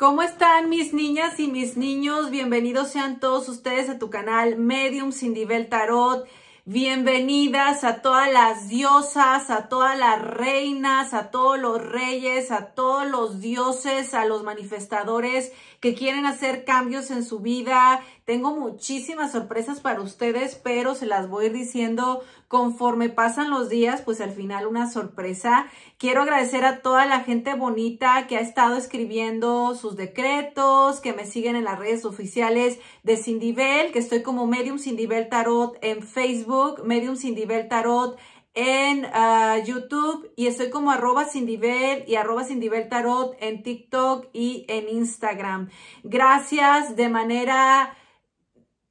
¿Cómo están mis niñas y mis niños? Bienvenidos sean todos ustedes a tu canal Medium Sin Nivel Tarot. Bienvenidas a todas las diosas, a todas las reinas, a todos los reyes, a todos los dioses, a los manifestadores que quieren hacer cambios en su vida. Tengo muchísimas sorpresas para ustedes, pero se las voy a ir diciendo conforme pasan los días, pues al final una sorpresa. Quiero agradecer a toda la gente bonita que ha estado escribiendo sus decretos, que me siguen en las redes oficiales de Bell, que estoy como Medium Sindibel Tarot en Facebook Medium Sin Tarot, en ah, YouTube y estoy como arroba sin y arroba sin tarot en TikTok y en Instagram. Gracias de manera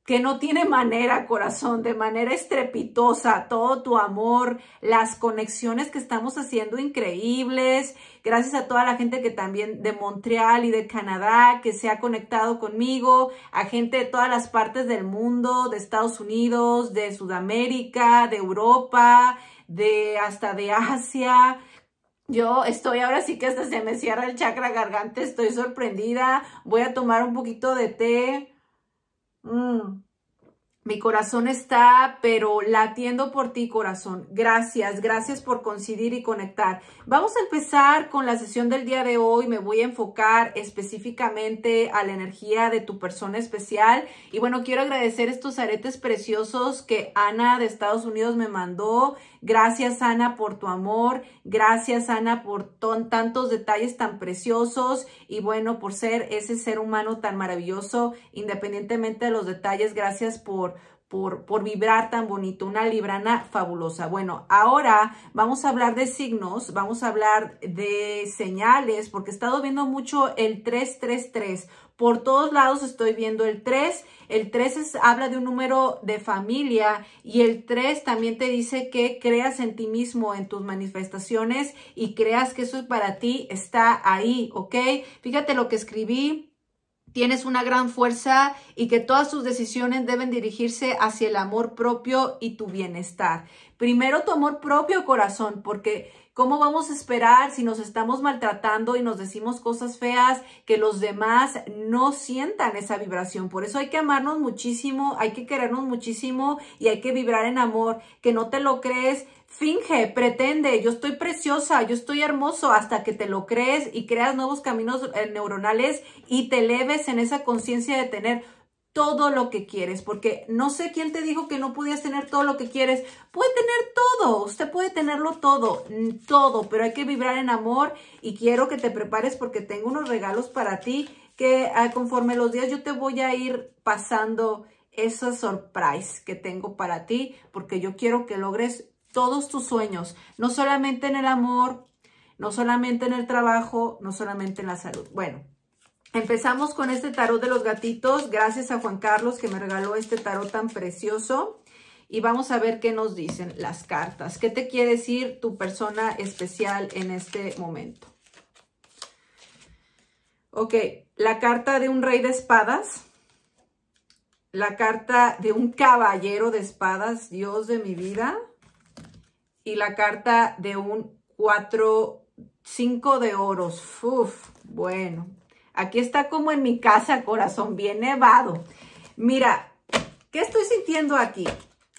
que no tiene manera, corazón, de manera estrepitosa, todo tu amor, las conexiones que estamos haciendo increíbles. Gracias a toda la gente que también de Montreal y de Canadá, que se ha conectado conmigo, a gente de todas las partes del mundo, de Estados Unidos, de Sudamérica, de Europa, de hasta de Asia. Yo estoy ahora sí que hasta se me cierra el chakra garganta, estoy sorprendida. Voy a tomar un poquito de té Mm. Mi corazón está, pero latiendo por ti, corazón. Gracias, gracias por coincidir y conectar. Vamos a empezar con la sesión del día de hoy. Me voy a enfocar específicamente a la energía de tu persona especial. Y bueno, quiero agradecer estos aretes preciosos que Ana de Estados Unidos me mandó. Gracias, Ana, por tu amor. Gracias, Ana, por tantos detalles tan preciosos y bueno, por ser ese ser humano tan maravilloso, independientemente de los detalles. Gracias por, por, por vibrar tan bonito, una librana fabulosa. Bueno, ahora vamos a hablar de signos, vamos a hablar de señales, porque he estado viendo mucho el 333. Por todos lados estoy viendo el 3. El 3 habla de un número de familia y el 3 también te dice que creas en ti mismo, en tus manifestaciones y creas que eso es para ti, está ahí, ¿ok? Fíjate lo que escribí tienes una gran fuerza y que todas tus decisiones deben dirigirse hacia el amor propio y tu bienestar. Primero tu amor propio, corazón, porque ¿cómo vamos a esperar si nos estamos maltratando y nos decimos cosas feas que los demás no sientan esa vibración? Por eso hay que amarnos muchísimo, hay que querernos muchísimo y hay que vibrar en amor, que no te lo crees Finge, pretende, yo estoy preciosa, yo estoy hermoso, hasta que te lo crees y creas nuevos caminos eh, neuronales y te eleves en esa conciencia de tener todo lo que quieres, porque no sé quién te dijo que no podías tener todo lo que quieres. Puede tener todo, usted puede tenerlo todo, todo, pero hay que vibrar en amor y quiero que te prepares porque tengo unos regalos para ti que ah, conforme los días yo te voy a ir pasando esa surprise que tengo para ti, porque yo quiero que logres todos tus sueños, no solamente en el amor, no solamente en el trabajo, no solamente en la salud. Bueno, empezamos con este tarot de los gatitos. Gracias a Juan Carlos que me regaló este tarot tan precioso. Y vamos a ver qué nos dicen las cartas. ¿Qué te quiere decir tu persona especial en este momento? Ok, la carta de un rey de espadas. La carta de un caballero de espadas, Dios de mi vida y la carta de un 4, 5 de oros. Uf, bueno, aquí está como en mi casa, corazón, bien nevado. Mira, ¿qué estoy sintiendo aquí?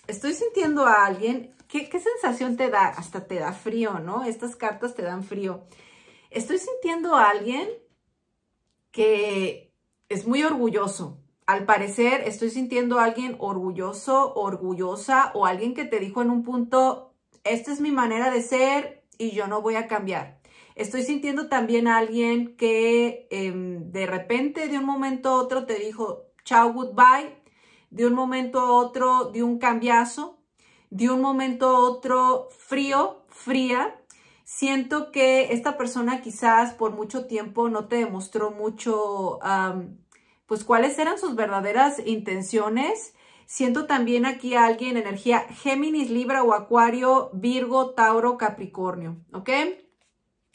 Estoy sintiendo a alguien, ¿qué, qué sensación te da? Hasta te da frío, ¿no? Estas cartas te dan frío. Estoy sintiendo a alguien que es muy orgulloso, al parecer estoy sintiendo a alguien orgulloso, orgullosa o alguien que te dijo en un punto, esta es mi manera de ser y yo no voy a cambiar. Estoy sintiendo también a alguien que em, de repente, de un momento a otro, te dijo, chao, goodbye, de un momento a otro, de un cambiazo, de un momento a otro, frío, fría. Siento que esta persona quizás por mucho tiempo no te demostró mucho, pues, cuáles eran sus verdaderas intenciones Siento también aquí a alguien, energía Géminis, Libra o Acuario, Virgo, Tauro, Capricornio, ¿ok?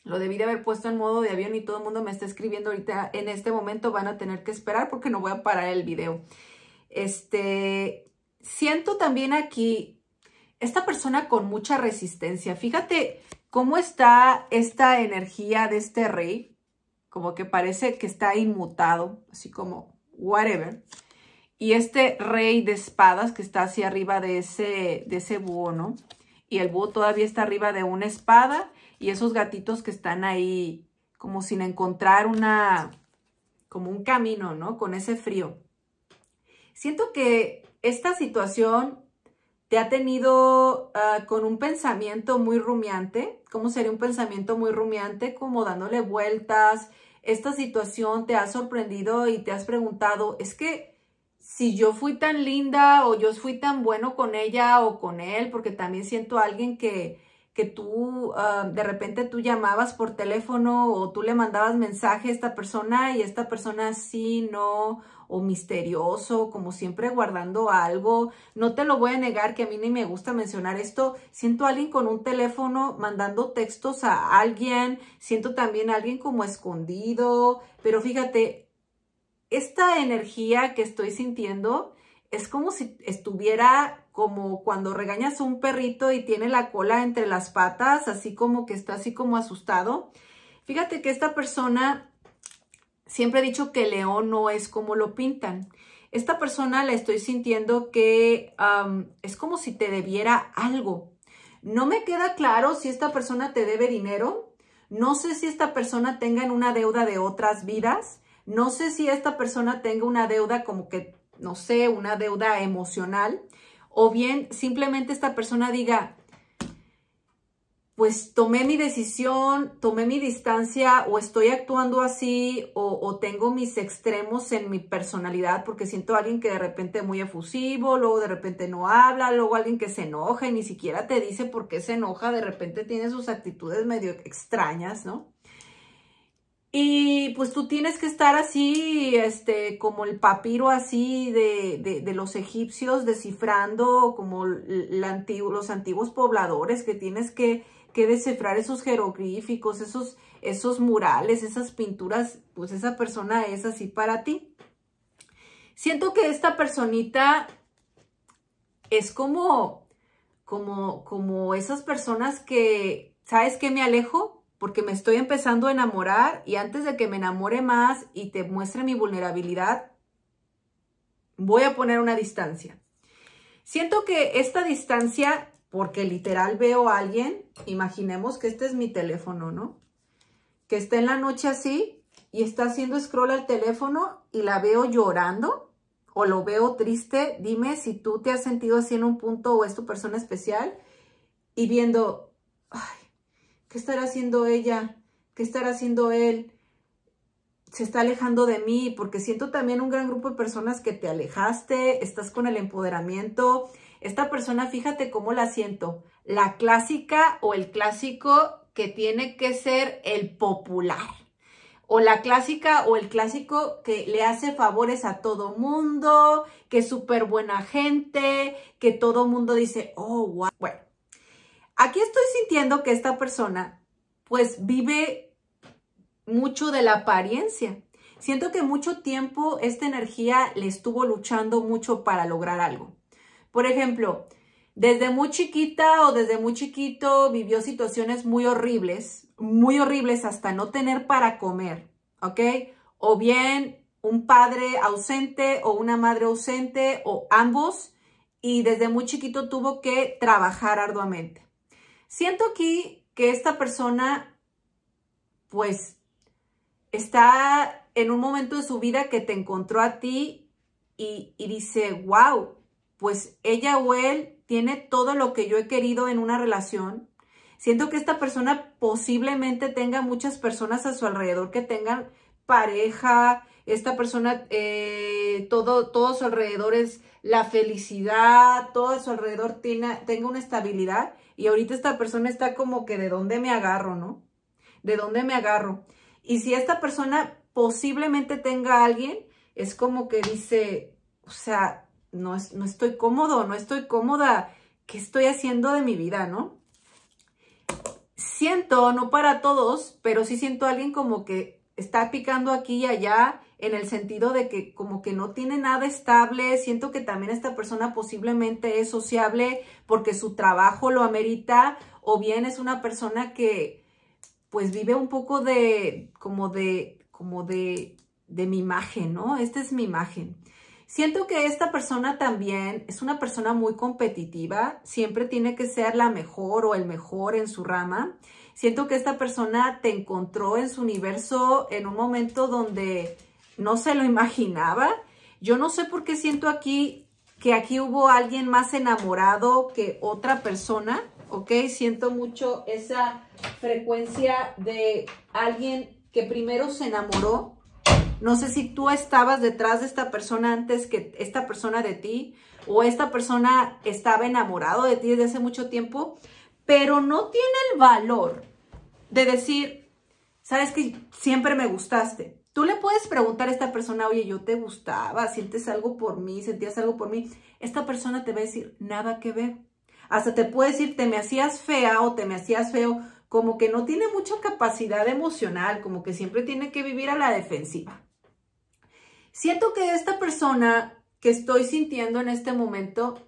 Lo debí de haber puesto en modo de avión y todo el mundo me está escribiendo ahorita en este momento. Van a tener que esperar porque no voy a parar el video. Este, siento también aquí esta persona con mucha resistencia. Fíjate cómo está esta energía de este rey. Como que parece que está inmutado, así como whatever. Y este rey de espadas que está hacia arriba de ese, de ese búho, ¿no? Y el búho todavía está arriba de una espada y esos gatitos que están ahí como sin encontrar una, como un camino, ¿no? Con ese frío. Siento que esta situación te ha tenido ah, con un pensamiento muy rumiante. ¿Cómo sería un pensamiento muy rumiante? Como dándole vueltas. Esta situación te ha sorprendido y te has preguntado, es que si yo fui tan linda o yo fui tan bueno con ella o con él, porque también siento a alguien que, que tú ah, de repente tú llamabas por teléfono o tú le mandabas mensaje a esta persona y esta persona sí, no, o misterioso, como siempre guardando algo. No te lo voy a negar que a mí ni me gusta mencionar esto. Siento a alguien con un teléfono mandando textos a alguien, siento también a alguien como escondido, pero fíjate, esta energía que estoy sintiendo es como si estuviera como cuando regañas a un perrito y tiene la cola entre las patas, así como que está así como asustado. Fíjate que esta persona, siempre he dicho que león no es como lo pintan. Esta persona la estoy sintiendo que es como si te debiera algo. No me queda claro si esta persona te debe dinero. No sé si esta persona tenga una deuda de otras vidas. No sé si esta persona tenga una deuda como que, no sé, una deuda emocional, o bien simplemente esta persona diga, pues tomé mi decisión, tomé mi distancia o estoy actuando así o, tengo mis extremos en mi personalidad porque siento a alguien que de repente es muy efusivo, luego de repente no habla, luego alguien que se enoja y ni siquiera te dice por qué se enoja, de repente tiene sus actitudes medio extrañas, ¿no? Y pues tú tienes que estar así, este, como el papiro así de, los egipcios, descifrando como los antiguos pobladores, que tienes que, descifrar esos jeroglíficos, esos, esos murales, esas pinturas, pues esa persona es así para ti. Siento que esta personita es como, como, como esas personas que, ¿sabes qué me alejo? porque me estoy empezando a enamorar y antes de que me enamore más y te muestre mi vulnerabilidad, voy a poner una distancia. Siento que esta distancia, porque literal veo a alguien, imaginemos que este es mi teléfono, ¿no? Que está en la noche así y está haciendo scroll al teléfono y la veo llorando o lo veo triste, dime si tú te has sentido así en un punto o es tu persona especial y viendo, ay, ¿Qué estará haciendo ella? ¿Qué estará haciendo él? Se está alejando de mí porque siento también un gran grupo de personas que te alejaste, estás con el empoderamiento. Esta persona, fíjate cómo la siento, la clásica o el clásico que tiene que ser el popular. O la clásica o el clásico que le hace favores a todo mundo, que es súper buena gente, que todo mundo dice, oh, wow. Bueno, Aquí estoy sintiendo que esta persona pues vive mucho de la apariencia. Siento que mucho tiempo esta energía le estuvo luchando mucho para lograr algo. Por ejemplo, desde muy chiquita o desde muy chiquito vivió situaciones muy horribles, muy horribles hasta no tener para comer, ¿ok? O bien un padre ausente o una madre ausente o ambos y desde muy chiquito tuvo que trabajar arduamente. Siento aquí que esta persona, pues, está en un momento de su vida que te encontró a ti y, dice, wow, pues ella o él tiene todo lo que yo he querido en una relación. Siento que esta persona posiblemente tenga muchas personas a su alrededor que tengan pareja, esta persona, eh, todo, todo a su alrededor es la felicidad, todo a su alrededor tiene, tenga una estabilidad y ahorita esta persona está como que de dónde me agarro, ¿no? ¿De dónde me agarro? Y si esta persona posiblemente tenga a alguien, es como que dice, o sea, no, estoy cómodo, no estoy cómoda. ¿Qué estoy haciendo de mi vida, no? Siento, no para todos, pero sí siento a alguien como que está picando aquí y allá en el sentido de que como que no tiene nada estable, siento que también esta persona posiblemente es sociable porque su trabajo lo amerita o bien es una persona que pues vive un poco de como de como de de mi imagen, ¿no? Esta es mi imagen. Siento que esta persona también es una persona muy competitiva, siempre tiene que ser la mejor o el mejor en su rama. Siento que esta persona te encontró en su universo en un momento donde no se lo imaginaba. Yo no sé por qué siento aquí que aquí hubo alguien más enamorado que otra persona, ¿ok? Siento mucho esa frecuencia de alguien que primero se enamoró. No sé si tú estabas detrás de esta persona antes que esta persona de ti o esta persona estaba enamorado de ti desde hace mucho tiempo, pero no tiene el valor de decir, sabes que siempre me gustaste Tú le puedes preguntar a esta persona, oye, yo te gustaba, sientes algo por mí, sentías algo por mí. Esta persona te va a decir, nada que ver. Hasta te puede decir, te me hacías fea o te me hacías feo, como que no tiene mucha capacidad emocional, como que siempre tiene que vivir a la defensiva. Siento que esta persona que estoy sintiendo en este momento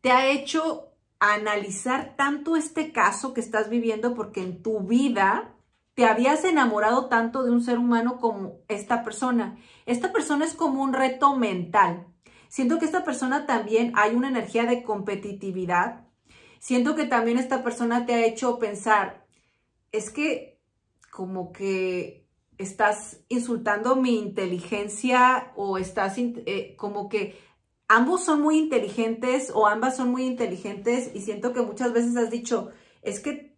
te ha hecho analizar tanto este caso que estás viviendo porque en tu vida te habías enamorado tanto de un ser humano como esta persona. Esta persona es como un reto mental. Siento que esta persona también hay una energía de competitividad. Siento que también esta persona te ha hecho pensar, es que como que estás insultando mi inteligencia o estás eh, como que ambos son muy inteligentes o ambas son muy inteligentes y siento que muchas veces has dicho, es que,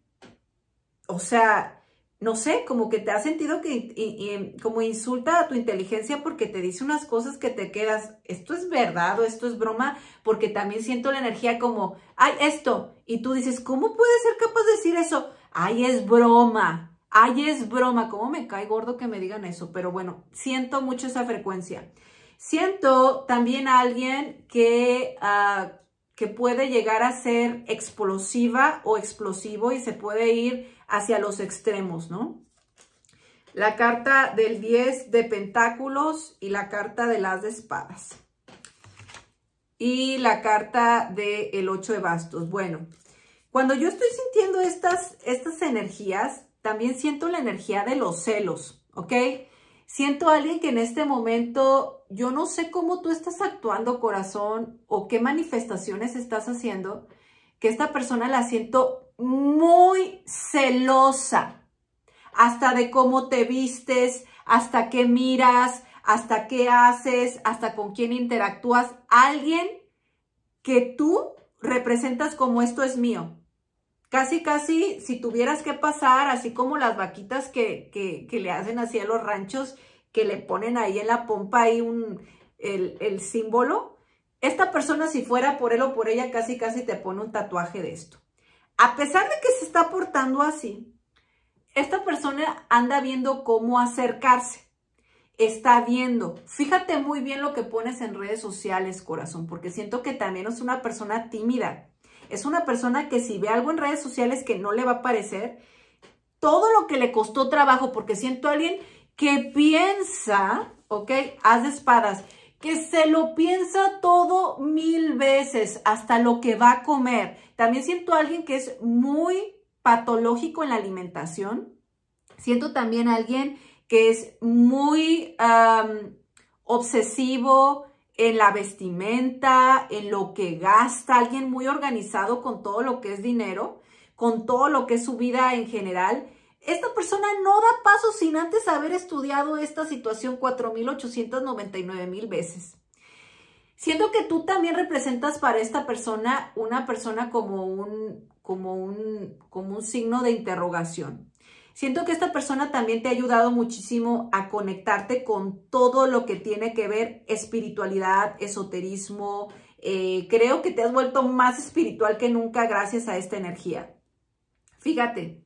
o sea, no sé, como que te has sentido que em, como insulta a tu inteligencia porque te dice unas cosas que te quedas, esto es verdad o esto es broma, porque también siento la energía como, ay, esto, y tú dices, ¿cómo puedes ser capaz de decir eso? Ay, es broma, ay, es broma, ¿cómo me cae gordo que me digan eso? Pero bueno, siento mucho esa frecuencia. Siento también a alguien que ah, que puede llegar a ser explosiva o explosivo y se puede ir hacia los extremos, ¿no? La carta del 10 de pentáculos y la carta de las de espadas. Y la carta del el 8 de bastos. Bueno, cuando yo estoy sintiendo estas, estas energías, también siento la energía de los celos, ¿ok? Siento a alguien que en este momento, yo no sé cómo tú estás actuando, corazón, o qué manifestaciones estás haciendo, que esta persona la siento muy celosa, hasta de cómo te vistes, hasta qué miras, hasta qué haces, hasta con quién interactúas. Alguien que tú representas como esto es mío. Casi, casi, si tuvieras que pasar, así como las vaquitas que, que, le hacen así a los ranchos, que le ponen ahí en la pompa ahí un, el, el símbolo, esta persona si fuera por él o por ella, casi, casi te pone un tatuaje de esto. A pesar de que se está portando así, esta persona anda viendo cómo acercarse está viendo. Fíjate muy bien lo que pones en redes sociales, corazón, porque siento que también es una persona tímida. Es una persona que si ve algo en redes sociales que no le va a parecer, todo lo que le costó trabajo, porque siento a alguien que piensa, ¿ok? Haz de espadas, que se lo piensa todo mil veces, hasta lo que va a comer. También siento a alguien que es muy patológico en la alimentación. Siento también a alguien que es muy obsesivo, en la vestimenta, en lo que gasta, alguien muy organizado con todo lo que es dinero, con todo lo que es su vida en general. Esta persona no da paso sin antes haber estudiado esta situación 4.899 mil veces. Siento que tú también representas para esta persona una persona como un, como un signo de interrogación. Siento que esta persona también te ha ayudado muchísimo a conectarte con todo lo que tiene que ver espiritualidad, esoterismo. Eh, creo que te has vuelto más espiritual que nunca gracias a esta energía. Fíjate,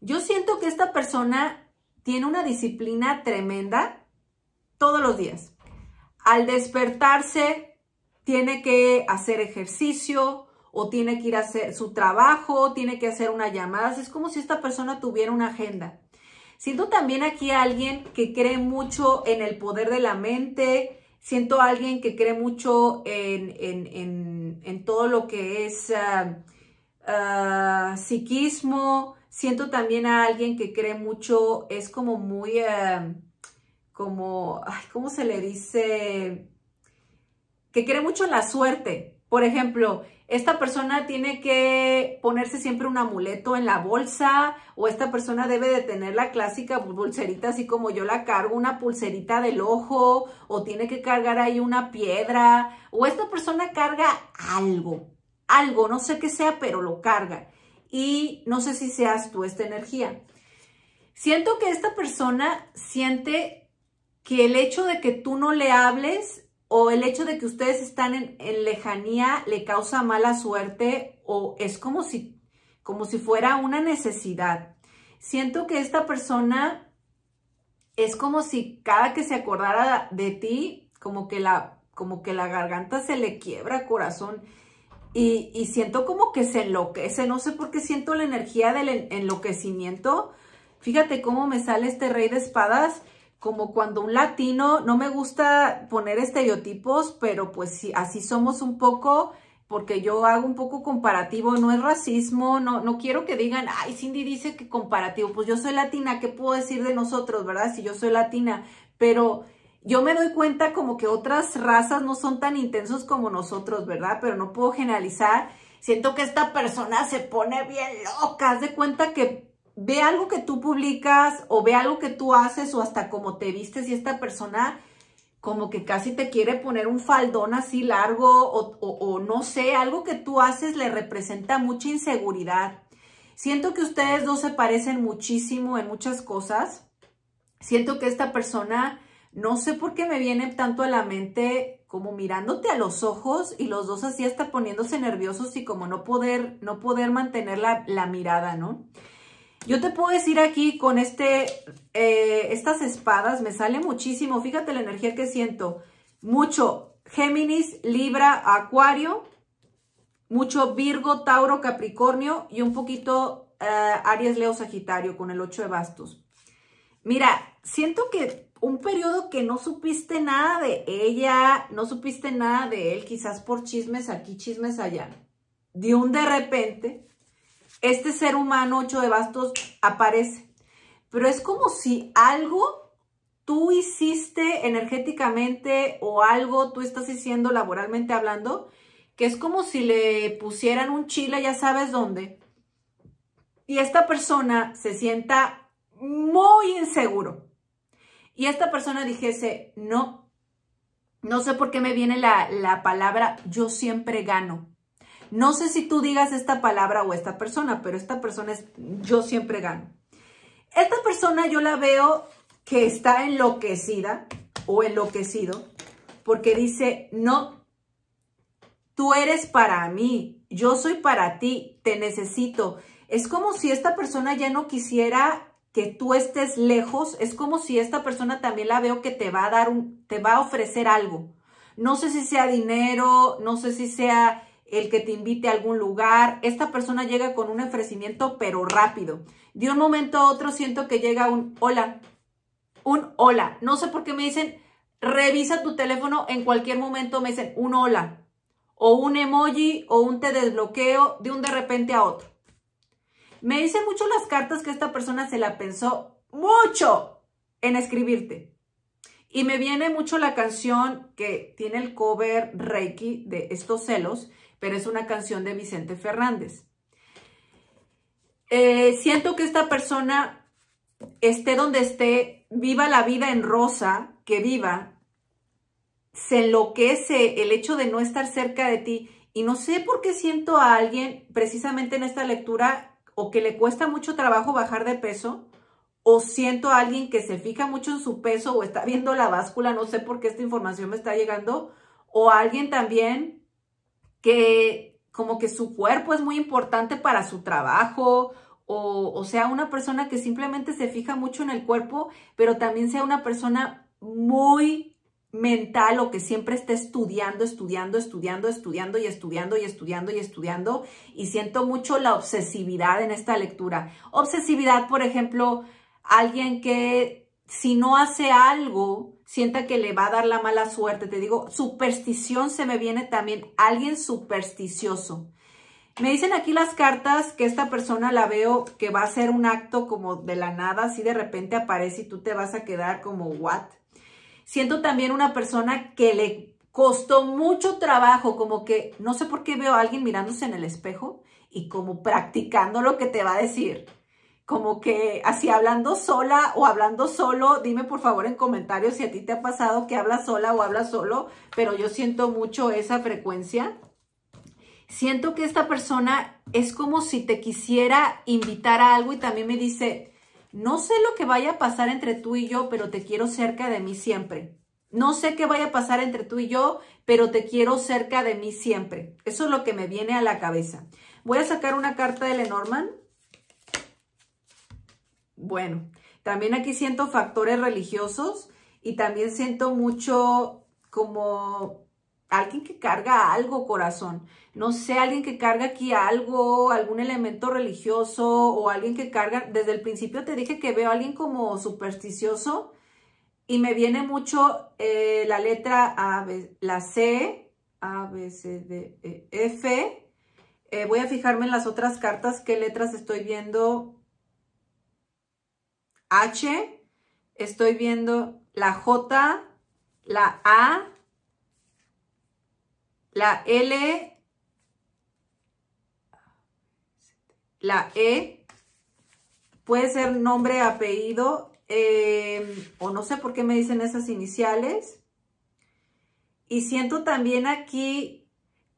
yo siento que esta persona tiene una disciplina tremenda todos los días. Al despertarse, tiene que hacer ejercicio, o tiene que ir a hacer su trabajo, tiene que hacer una llamada. Es como si esta persona tuviera una agenda. Siento también aquí a alguien que cree mucho en el poder de la mente, siento a alguien que cree mucho en, todo lo que es ah, ah, psiquismo, siento también a alguien que cree mucho, es como muy, ah, como, ¿cómo se le dice? Que cree mucho en la suerte. Por ejemplo, esta persona tiene que ponerse siempre un amuleto en la bolsa o esta persona debe de tener la clásica pulserita así como yo la cargo, una pulserita del ojo o tiene que cargar ahí una piedra o esta persona carga algo, algo, no sé qué sea, pero lo carga. Y no sé si seas tú esta energía. Siento que esta persona siente que el hecho de que tú no le hables o el hecho de que ustedes están en, lejanía le causa mala suerte o es como si, como si fuera una necesidad. Siento que esta persona es como si cada que se acordara de ti, como que la, como que la garganta se le quiebra, corazón. Y, y siento como que se enloquece, no sé por qué siento la energía del enloquecimiento. Fíjate cómo me sale este rey de espadas como cuando un latino, no me gusta poner estereotipos, pero pues así somos un poco, porque yo hago un poco comparativo, no es racismo, no, no quiero que digan, ay, Cindy dice que comparativo, pues yo soy latina, ¿qué puedo decir de nosotros, verdad? Si yo soy latina, pero yo me doy cuenta como que otras razas no son tan intensos como nosotros, ¿verdad? Pero no puedo generalizar. Siento que esta persona se pone bien loca, haz de cuenta que ve algo que tú publicas o ve algo que tú haces o hasta como te vistes y esta persona como que casi te quiere poner un faldón así largo o, no sé, algo que tú haces le representa mucha inseguridad. Siento que ustedes dos se parecen muchísimo en muchas cosas. Siento que esta persona, no sé por qué me viene tanto a la mente como mirándote a los ojos y los dos así hasta poniéndose nerviosos y como no poder, no poder mantener la, la mirada, ¿no? Yo te puedo decir aquí con este, eh, estas espadas, me sale muchísimo. Fíjate la energía que siento. Mucho Géminis, Libra, Acuario, mucho Virgo, Tauro, Capricornio y un poquito eh, Aries, Leo, Sagitario con el 8 de bastos. Mira, siento que un periodo que no supiste nada de ella, no supiste nada de él, quizás por chismes aquí, chismes allá. De un de repente, este ser humano, ocho de bastos, aparece. Pero es como si algo tú hiciste energéticamente o algo tú estás haciendo laboralmente hablando, que es como si le pusieran un chile, ya sabes dónde, y esta persona se sienta muy inseguro. Y esta persona dijese, no, no sé por qué me viene la, la palabra yo siempre gano. No sé si tú digas esta palabra o esta persona, pero esta persona es yo siempre gano. Esta persona yo la veo que está enloquecida o enloquecido porque dice, no, tú eres para mí, yo soy para ti, te necesito. Es como si esta persona ya no quisiera que tú estés lejos, es como si esta persona también la veo que te va a dar un, te va a ofrecer algo. No sé si sea dinero, no sé si sea el que te invite a algún lugar. Esta persona llega con un ofrecimiento, pero rápido. De un momento a otro siento que llega un hola, un hola. No sé por qué me dicen, revisa tu teléfono en cualquier momento, me dicen un hola, o un emoji, o un te desbloqueo de un de repente a otro. Me dicen mucho las cartas que esta persona se la pensó mucho en escribirte. Y me viene mucho la canción que tiene el cover Reiki de estos celos, pero es una canción de Vicente Fernández. Eh, siento que esta persona esté donde esté, viva la vida en rosa, que viva, se enloquece el hecho de no estar cerca de ti. Y no sé por qué siento a alguien precisamente en esta lectura o que le cuesta mucho trabajo bajar de peso, o siento a alguien que se fija mucho en su peso o está viendo la báscula, no sé por qué esta información me está llegando, o alguien también que como que su cuerpo es muy importante para su trabajo, o, sea una persona que simplemente se fija mucho en el cuerpo, pero también sea una persona muy mental o que siempre esté estudiando, estudiando, estudiando, estudiando y estudiando y estudiando y estudiando. Y siento mucho la obsesividad en esta lectura. Obsesividad, por ejemplo, alguien que si no hace algo, sienta que le va a dar la mala suerte. Te digo, superstición se me viene también, alguien supersticioso. Me dicen aquí las cartas que esta persona la veo que va a ser un acto como de la nada, así de repente aparece y tú te vas a quedar como, ¿what? Siento también una persona que le costó mucho trabajo, como que no sé por qué veo a alguien mirándose en el espejo y como practicando lo que te va a decir como que así hablando sola o hablando solo, dime por favor en comentarios si a ti te ha pasado que hablas sola o hablas solo, pero yo siento mucho esa frecuencia. Siento que esta persona es como si te quisiera invitar a algo y también me dice, no sé lo que vaya a pasar entre tú y yo, pero te quiero cerca de mí siempre. No sé qué vaya a pasar entre tú y yo, pero te quiero cerca de mí siempre. Eso es lo que me viene a la cabeza. Voy a sacar una carta de Lenormand. Bueno, también aquí siento factores religiosos y también siento mucho como alguien que carga algo, corazón. No sé, alguien que carga aquí algo, algún elemento religioso o alguien que carga... Desde el principio te dije que veo a alguien como supersticioso y me viene mucho eh, la letra A, B, la C, A, B, C, D, e, F. Eh, voy a fijarme en las otras cartas, qué letras estoy viendo H, estoy viendo la J, la A, la L, la E, puede ser nombre, apellido, em, o no sé por qué me dicen esas iniciales. Y siento también aquí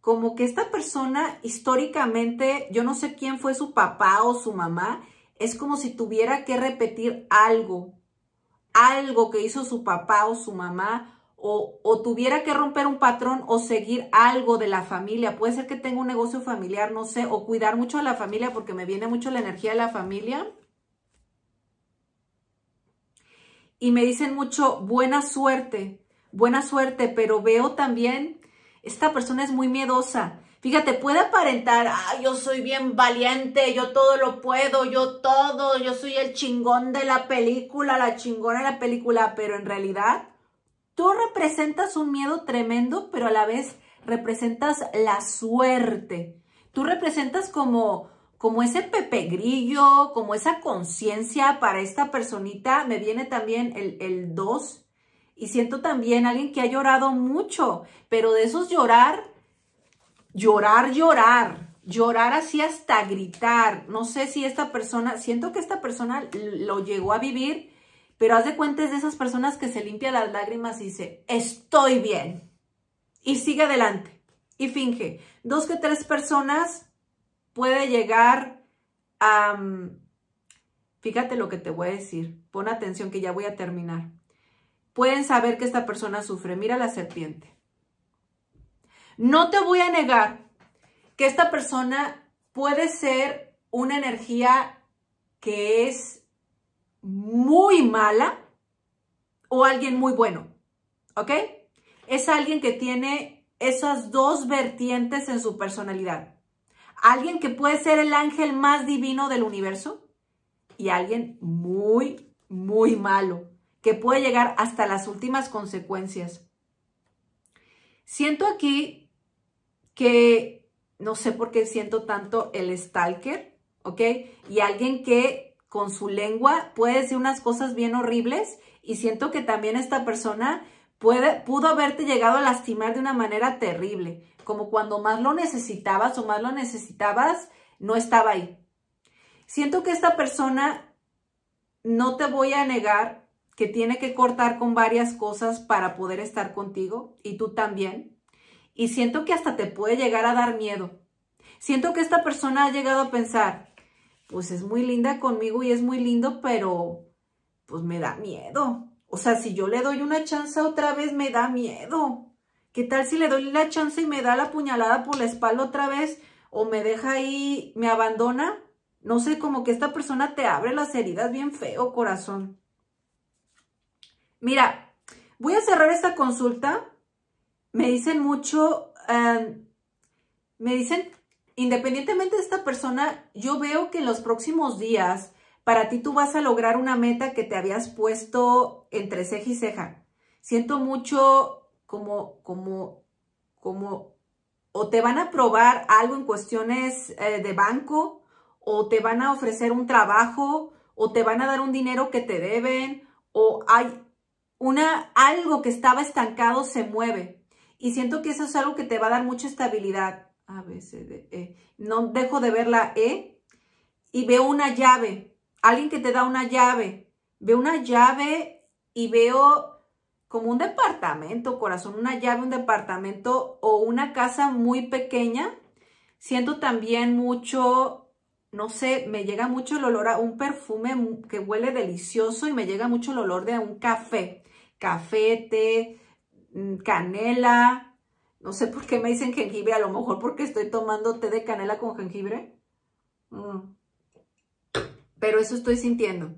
como que esta persona históricamente, yo no sé quién fue su papá o su mamá, es como si tuviera que repetir algo, algo que hizo su papá o su mamá, o, tuviera que romper un patrón o seguir algo de la familia. Puede ser que tenga un negocio familiar, no sé, o cuidar mucho a la familia porque me viene mucho la energía de la familia. Y me dicen mucho, buena suerte, buena suerte, pero veo también, esta persona es muy miedosa Fíjate, puede aparentar, yo soy bien valiente, yo todo lo puedo, yo todo, yo soy el chingón de la película, la chingona de la película, pero en realidad tú representas un miedo tremendo, pero a la vez representas la suerte. Tú representas como, como ese pepe grillo, como esa conciencia para esta personita. Me viene también el 2 y siento también alguien que ha llorado mucho, pero de esos llorar llorar, llorar, llorar así hasta gritar. No sé si esta persona, siento que esta persona lo llegó a vivir, pero haz de cuenta de esas personas que se limpia las lágrimas y dice, estoy bien. Y sigue adelante. Y finge. Dos que tres personas puede llegar a... Fíjate lo que te voy a decir. Pon atención que ya voy a terminar. Pueden saber que esta persona sufre. Mira la serpiente. No te voy a negar que esta persona puede ser una energía que es muy mala o alguien muy bueno, ¿ok? Es alguien que tiene esas dos vertientes en su personalidad. Alguien que puede ser el ángel más divino del universo y alguien muy, muy malo, que puede llegar hasta las últimas consecuencias. Siento aquí que no sé por qué siento tanto el stalker, ¿ok? Y alguien que con su lengua puede decir unas cosas bien horribles y siento que también esta persona puede, pudo haberte llegado a lastimar de una manera terrible, como cuando más lo necesitabas o más lo necesitabas, no estaba ahí. Siento que esta persona, no te voy a negar que tiene que cortar con varias cosas para poder estar contigo y tú también, y siento que hasta te puede llegar a dar miedo. Siento que esta persona ha llegado a pensar, pues es muy linda conmigo y es muy lindo, pero pues me da miedo. O sea, si yo le doy una chance otra vez, me da miedo. ¿Qué tal si le doy la chance y me da la puñalada por la espalda otra vez? ¿O me deja ahí, me abandona? No sé, como que esta persona te abre las heridas bien feo, corazón. Mira, voy a cerrar esta consulta me dicen mucho, em, me dicen, independientemente de esta persona, yo veo que en los próximos días para ti tú vas a lograr una meta que te habías puesto entre ceja y ceja. Siento mucho como, como, como, o te van a probar algo en cuestiones eh, de banco, o te van a ofrecer un trabajo, o te van a dar un dinero que te deben, o hay una, algo que estaba estancado se mueve. Y siento que eso es algo que te va a dar mucha estabilidad. A, veces eh, No dejo de ver la E y veo una llave. Alguien que te da una llave. Veo una llave y veo como un departamento, corazón, una llave, un departamento o una casa muy pequeña. Siento también mucho, no sé, me llega mucho el olor a un perfume que huele delicioso y me llega mucho el olor de un café. Café, té, Mm, canela. No sé por qué me dicen jengibre, a lo mejor porque estoy tomando té de canela con jengibre. Mm. Pero eso estoy sintiendo.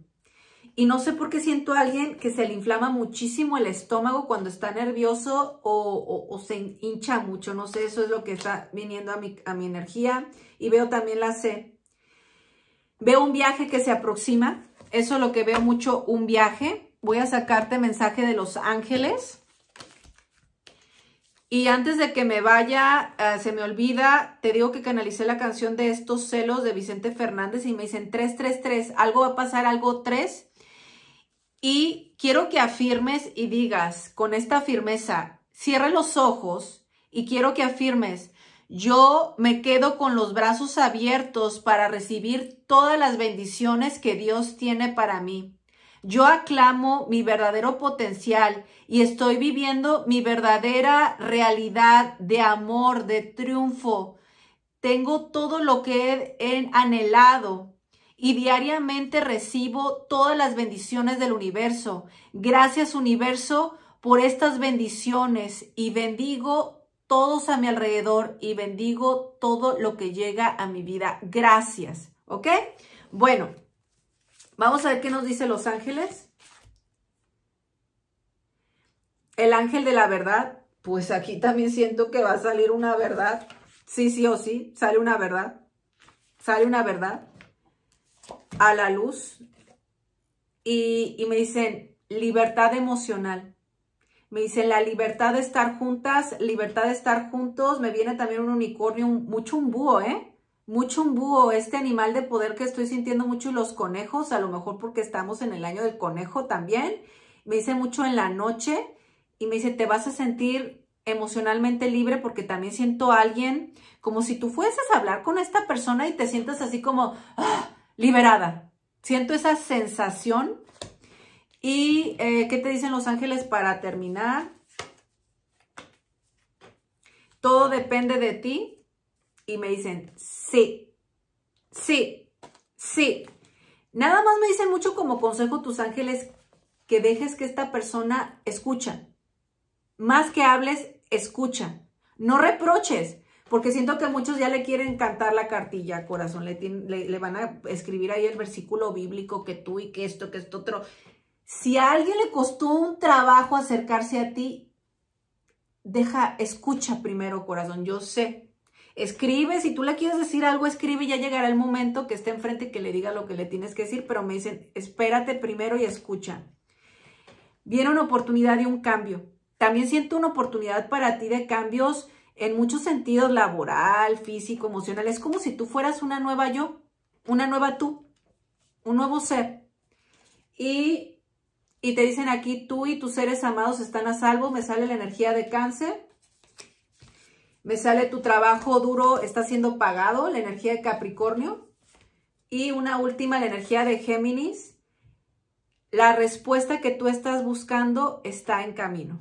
Y no sé por qué siento a alguien que se le inflama muchísimo el estómago cuando está nervioso o, se hincha mucho. No sé, eso es lo que está viniendo a mi, a mi energía. Y veo también la C. Veo un viaje que se aproxima. Eso es lo que veo mucho, un viaje. Voy a sacarte mensaje de los ángeles. Y antes de que me vaya, ah, se me olvida, te digo que canalicé la canción de Estos celos de Vicente Fernández y me dicen 333, algo va a pasar, algo 3. Y quiero que afirmes y digas con esta firmeza, cierre los ojos y quiero que afirmes, yo me quedo con los brazos abiertos para recibir todas las bendiciones que Dios tiene para mí. Yo aclamo mi verdadero potencial y estoy viviendo mi verdadera realidad de amor, de triunfo. Tengo todo lo que he anhelado y diariamente recibo todas las bendiciones del universo. Gracias universo por estas bendiciones y bendigo todos a mi alrededor y bendigo todo lo que llega a mi vida. Gracias, ¿ok? Bueno, Vamos a ver qué nos dice los ángeles. El ángel de la verdad. Pues aquí también siento que va a salir una verdad. Sí, sí o sí, sale una verdad. Sale una verdad a la luz. Y, me dicen, libertad emocional. Me dicen la libertad de estar juntas, libertad de estar juntos. Me viene también un unicornio, mucho un búho, ¿eh? mucho un búho, este animal de poder que estoy sintiendo mucho y los conejos, a lo mejor porque estamos en el año del conejo también, me dice mucho en la noche y me dice, te vas a sentir emocionalmente libre porque también siento a alguien como si tú fueses a hablar con esta persona y te sientas así como ah, liberada. Siento esa sensación. ¿Y eh, qué te dicen los ángeles para terminar? Todo depende de ti. Y me dicen, sí, sí, sí. Nada más me dicen mucho como consejo tus ángeles que dejes que esta persona escucha. Más que hables, escucha. No reproches, porque siento que muchos ya le quieren cantar la cartilla, corazón. Le, le van a escribir ahí el versículo bíblico que tú y que esto, que esto otro. Si a alguien le costó un trabajo acercarse a ti, deja, escucha primero, corazón. Yo sé escribe, si tú le quieres decir algo, escribe y ya llegará el momento que esté enfrente y que le diga lo que le tienes que decir, pero me dicen, espérate primero y escucha. Viene una oportunidad y un cambio. También siento una oportunidad para ti de cambios en muchos sentidos, laboral, físico, emocional. Es como si tú fueras una nueva yo, una nueva tú, un nuevo ser. Y, y te dicen aquí, tú y tus seres amados están a salvo, me sale la energía de cáncer me sale tu trabajo duro está siendo pagado, la energía de Capricornio. Y una última, la energía de Géminis. La respuesta que tú estás buscando está en camino.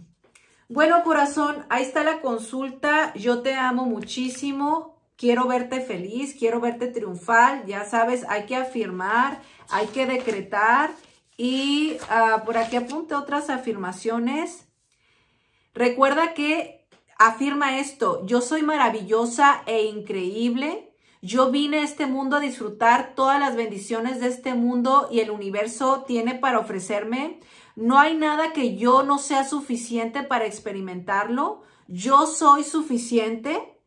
Bueno, corazón, ahí está la consulta. Yo te amo muchísimo. Quiero verte feliz, quiero verte triunfal. Ya sabes, hay que afirmar, hay que decretar. Y ah, por aquí apunte otras afirmaciones. Recuerda que Afirma esto, yo soy maravillosa e increíble. Yo vine a este mundo a disfrutar todas las bendiciones de este mundo y el universo tiene para ofrecerme. No hay nada que yo no sea suficiente para experimentarlo. Yo soy suficiente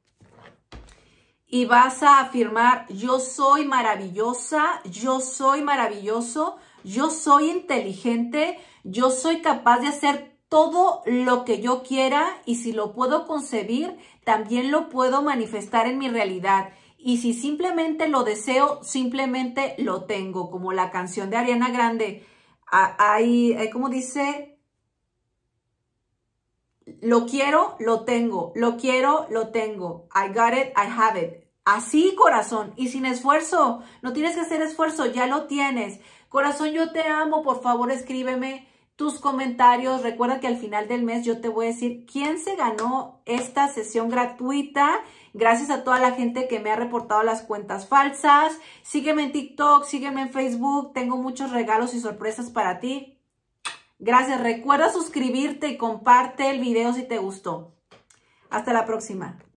y vas a afirmar, yo soy maravillosa, yo soy maravilloso, yo soy inteligente, yo soy capaz de hacer todo lo que yo quiera y si lo puedo concebir, también lo puedo manifestar en mi realidad. Y si simplemente lo deseo, simplemente lo tengo, como la canción de Ariana Grande. Hay, ¿cómo dice? Lo quiero, lo tengo. Lo quiero, lo tengo. I got it, I have it. Así, corazón, y sin esfuerzo. No tienes que hacer esfuerzo, ya lo tienes. Corazón, yo te amo, por favor, escríbeme tus comentarios. Recuerda que al final del mes yo te voy a decir quién se ganó esta sesión gratuita. Gracias a toda la gente que me ha reportado las cuentas falsas. Sígueme en TikTok, sígueme en Facebook. Tengo muchos regalos y sorpresas para ti. Gracias. Recuerda suscribirte y comparte el video si te gustó. Hasta la próxima.